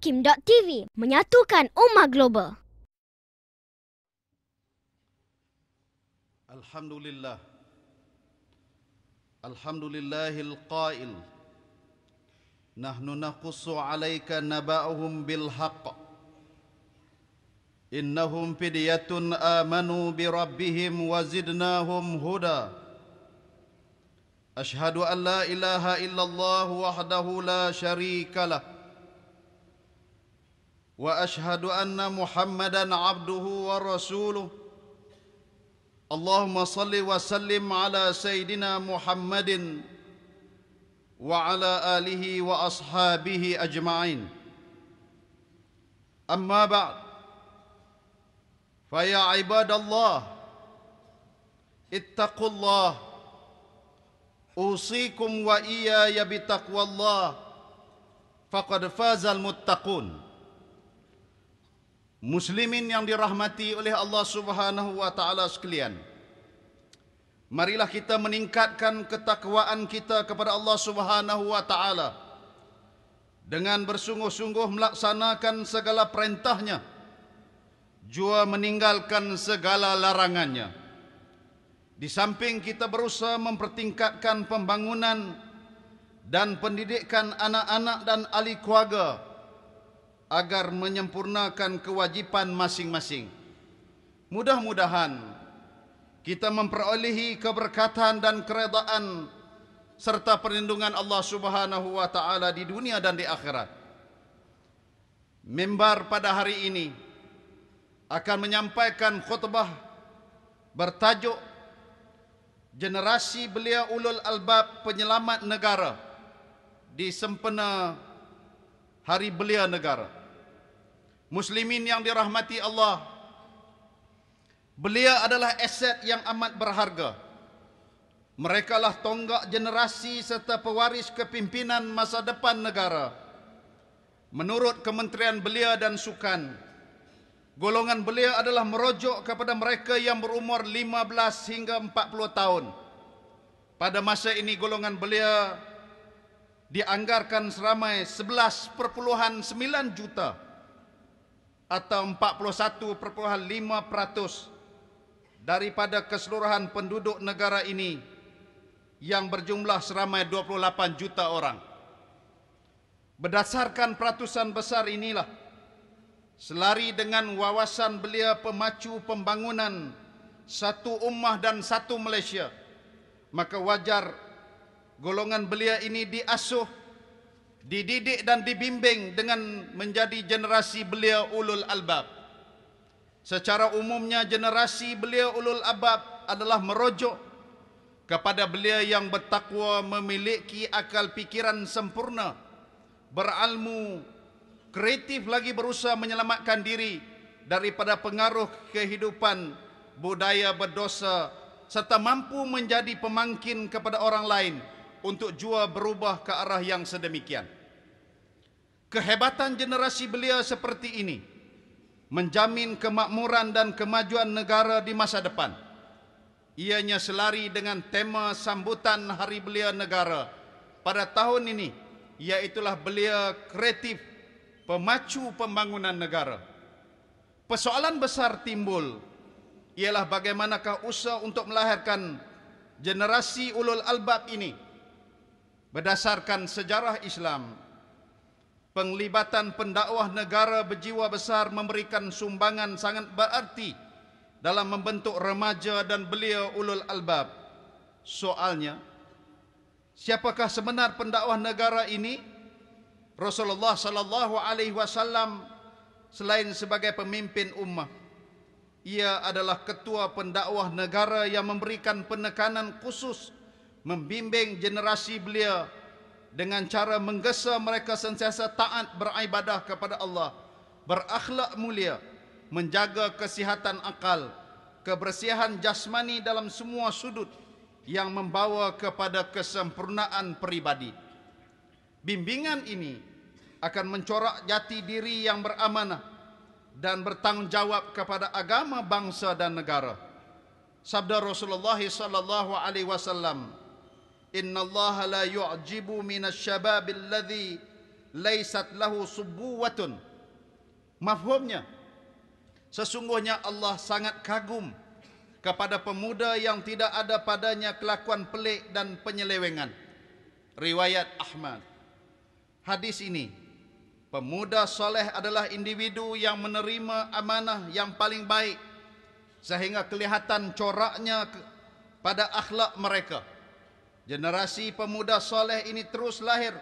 Kim.tv menyatukan umat global. Alhamdulillah. Alhamdulillahil qail. Nahnu naqussu 'alaika naba'uhum bil haqq. Innahum fidyatun amanu bi rabbihim wa zidnahum huda. Ashhadu an la ilaha illallah wahdahu la sharika lahu. واشهد ان محمدا عبده ورسوله اللهم صل وسلم على سيدنا محمد وعلى اله واصحابه اجمعين اما بعد فيا عباد الله اتقوا الله اوصيكم واياي بتقوى الله فقد فاز المتقون Muslimin yang dirahmati oleh Allah Subhanahu wa taala sekalian. Marilah kita meningkatkan ketakwaan kita kepada Allah Subhanahu wa taala dengan bersungguh-sungguh melaksanakan segala perintahnya jua meninggalkan segala larangannya. Di samping kita berusaha mempertingkatkan pembangunan dan pendidikan anak-anak dan ahli keluarga agar menyempurnakan kewajipan masing-masing. Mudah-mudahan kita memperolehi keberkatan dan keredaan serta perlindungan Allah Subhanahu wa taala di dunia dan di akhirat. Mimbar pada hari ini akan menyampaikan khutbah bertajuk Generasi Belia Ulul Albab Penyelamat Negara di sempena Hari Belia Negara. Muslimin yang dirahmati Allah belia adalah aset yang amat berharga Mereka lah tonggak generasi serta pewaris kepimpinan masa depan negara Menurut Kementerian Belia dan Sukan Golongan belia adalah merujuk kepada mereka yang berumur 15 hingga 40 tahun Pada masa ini golongan belia dianggarkan seramai 11.9 juta atau 41.5% daripada keseluruhan penduduk negara ini yang berjumlah seramai 28 juta orang. Berdasarkan peratusan besar inilah selari dengan wawasan belia pemacu pembangunan satu ummah dan satu Malaysia maka wajar golongan belia ini diasuh dididik dan dibimbing dengan menjadi generasi belia ulul albab. Secara umumnya generasi belia ulul albab adalah merojok kepada belia yang bertakwa memiliki akal pikiran sempurna, beralmu, kreatif lagi berusaha menyelamatkan diri daripada pengaruh kehidupan budaya berdosa serta mampu menjadi pemangkin kepada orang lain untuk jua berubah ke arah yang sedemikian. Kehebatan generasi belia seperti ini menjamin kemakmuran dan kemajuan negara di masa depan. Ianya selari dengan tema sambutan Hari Belia Negara pada tahun ini ialah belia kreatif pemacu pembangunan negara. Persoalan besar timbul ialah bagaimanakah usaha untuk melahirkan generasi ulul albab ini Berdasarkan sejarah Islam, penglibatan pendakwah negara berjiwa besar memberikan sumbangan sangat berarti dalam membentuk remaja dan belia ulul albab. Soalnya, siapakah sebenar pendakwah negara ini? Rasulullah sallallahu alaihi wasallam selain sebagai pemimpin ummah, ia adalah ketua pendakwah negara yang memberikan penekanan khusus membimbing generasi belia dengan cara menggesa mereka sentiasa taat beribadah kepada Allah, berakhlak mulia, menjaga kesihatan akal, kebersihan jasmani dalam semua sudut yang membawa kepada kesempurnaan peribadi. Bimbingan ini akan mencorak jati diri yang beramanah dan bertanggungjawab kepada agama bangsa dan negara. Sabda Rasulullah sallallahu alaihi wasallam Inna Allah إن الله min يعجب shabab al-ladhi ليست له صبوة مفهومnya sesungguhnya Allah sangat kagum kepada pemuda yang tidak ada padanya kelakuan pelik dan penyelewengan riwayat Ahmad hadis ini pemuda soleh adalah individu yang menerima amanah yang paling baik sehingga kelihatan coraknya pada akhlak mereka Generasi pemuda soleh ini terus lahir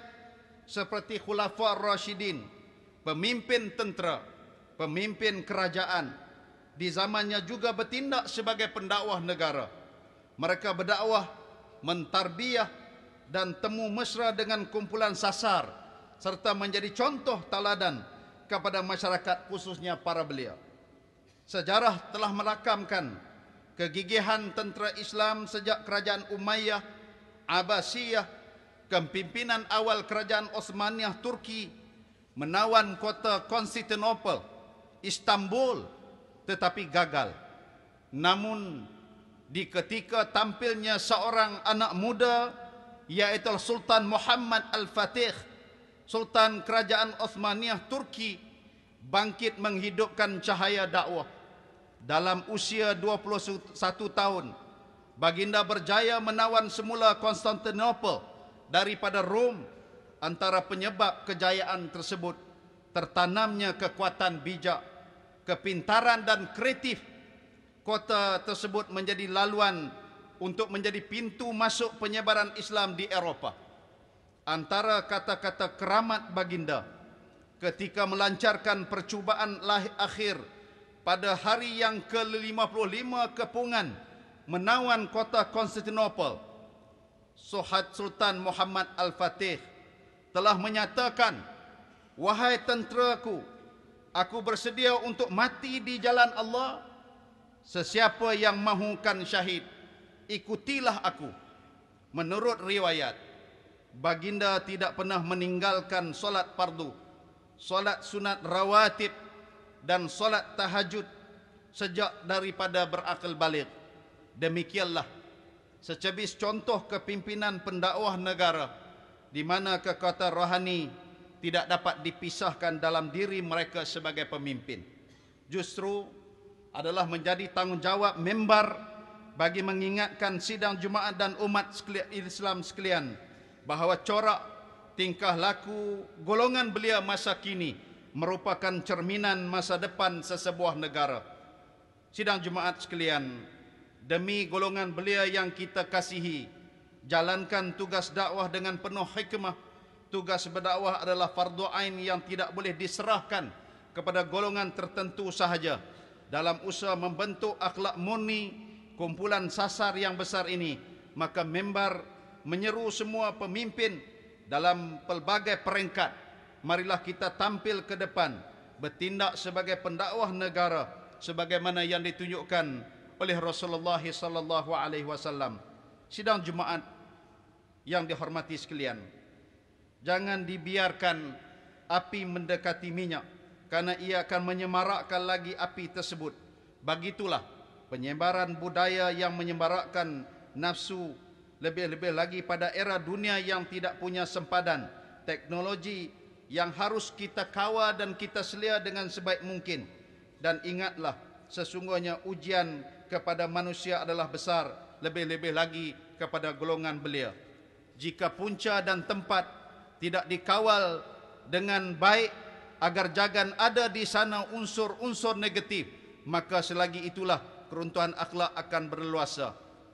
seperti khulafa Rashidin, pemimpin tentera, pemimpin kerajaan. Di zamannya juga bertindak sebagai pendakwah negara. Mereka berdakwah, mentarbiah dan temu mesra dengan kumpulan sasar serta menjadi contoh taladan kepada masyarakat khususnya para belia. Sejarah telah merakamkan kegigihan tentera Islam sejak kerajaan Umayyah Abbasiyah kepimpinan awal kerajaan Osmaniyah Turki menawan kota Konstantinopel, Istanbul tetapi gagal. Namun di ketika tampilnya seorang anak muda iaitu Sultan Muhammad Al-Fatih Sultan Kerajaan Osmaniyah Turki bangkit menghidupkan cahaya dakwah dalam usia 21 tahun baginda berjaya menawan semula Konstantinopel daripada Rom antara penyebab kejayaan tersebut tertanamnya kekuatan bijak kepintaran dan kreatif kota tersebut menjadi laluan untuk menjadi pintu masuk penyebaran Islam di Eropah antara kata-kata keramat baginda ketika melancarkan percubaan lahir akhir pada hari yang ke-55 kepungan menawan kota Konstantinopel, Sohat Sultan Muhammad Al-Fatih telah menyatakan, Wahai tenteraku, aku bersedia untuk mati di jalan Allah. Sesiapa yang mahukan syahid, ikutilah aku. Menurut riwayat, baginda tidak pernah meninggalkan solat pardu, solat sunat rawatib dan solat tahajud sejak daripada berakal balik. Demikianlah secebis contoh kepimpinan pendakwah negara di mana kekuatan rohani tidak dapat dipisahkan dalam diri mereka sebagai pemimpin. Justru adalah menjadi tanggungjawab member bagi mengingatkan sidang Jumaat dan umat Islam sekalian bahawa corak tingkah laku golongan belia masa kini merupakan cerminan masa depan sesebuah negara. Sidang Jumaat sekalian, Demi golongan belia yang kita kasihi, jalankan tugas dakwah dengan penuh hikmah. Tugas berdakwah adalah fardu ain yang tidak boleh diserahkan kepada golongan tertentu sahaja. Dalam usaha membentuk akhlak murni kumpulan sasar yang besar ini, maka mimbar menyeru semua pemimpin dalam pelbagai peringkat. Marilah kita tampil ke depan bertindak sebagai pendakwah negara sebagaimana yang ditunjukkan oleh Rasulullah sallallahu Sidang jemaat yang dihormati sekalian. Jangan dibiarkan api mendekati minyak karena ia akan menyemarakkan lagi api tersebut. Begitulah penyebaran budaya yang menyemarakkan nafsu lebih-lebih lagi pada era dunia yang tidak punya sempadan teknologi yang harus kita kawal dan kita selia dengan sebaik mungkin dan ingatlah sesungguhnya ujian kepada manusia adalah besar lebih-lebih lagi kepada golongan belia jika punca dan tempat tidak dikawal dengan baik agar jangan ada di sana unsur-unsur negatif maka selagi itulah keruntuhan akhlak akan berleluasa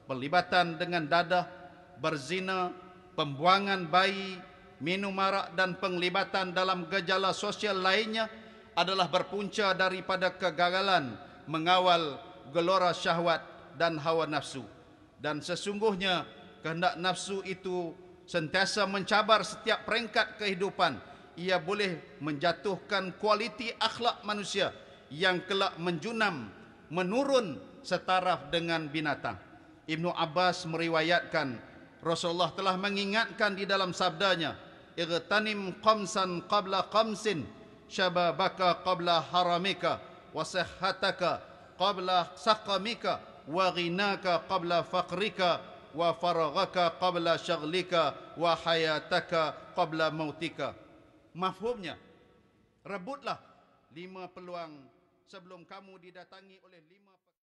Pelibatan dengan dadah berzina pembuangan bayi minum arak dan penglibatan dalam gejala sosial lainnya adalah berpunca daripada kegagalan mengawal gelora syahwat dan hawa nafsu dan sesungguhnya kehendak nafsu itu sentiasa mencabar setiap peringkat kehidupan ia boleh menjatuhkan kualiti akhlak manusia yang kelak menjunam menurun setaraf dengan binatang Ibnu Abbas meriwayatkan Rasulullah telah mengingatkan di dalam sabdanya Iqtanim qamsan qabla qamsin syababaka qabla haramika wa sihhataka qabla saqamika wa ghinaka qabla faqrika wa faraghaka qabla shaghlika wa hayataka qabla mautika mafhumnya rebutlah lima peluang sebelum kamu didatangi oleh lima